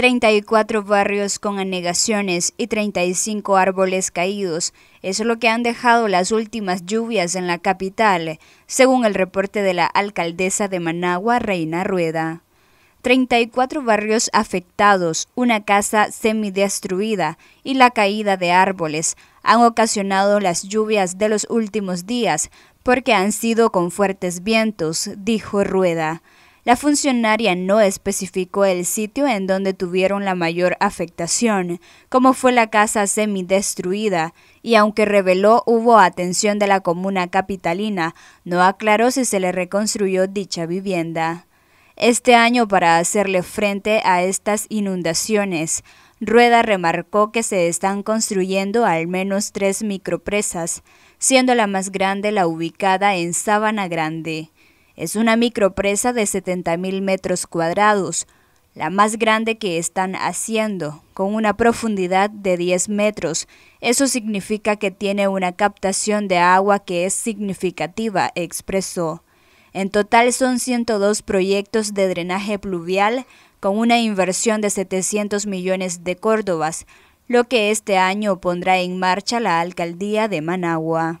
34 barrios con anegaciones y 35 árboles caídos. es lo que han dejado las últimas lluvias en la capital, según el reporte de la alcaldesa de Managua, Reina Rueda. 34 barrios afectados, una casa semidestruida y la caída de árboles han ocasionado las lluvias de los últimos días porque han sido con fuertes vientos, dijo Rueda. La funcionaria no especificó el sitio en donde tuvieron la mayor afectación, como fue la casa semidestruida, y aunque reveló hubo atención de la comuna capitalina, no aclaró si se le reconstruyó dicha vivienda. Este año para hacerle frente a estas inundaciones, Rueda remarcó que se están construyendo al menos tres micropresas, siendo la más grande la ubicada en Sabana Grande. Es una micropresa de 70.000 metros cuadrados, la más grande que están haciendo, con una profundidad de 10 metros. Eso significa que tiene una captación de agua que es significativa, expresó. En total son 102 proyectos de drenaje pluvial con una inversión de 700 millones de córdobas, lo que este año pondrá en marcha la alcaldía de Managua.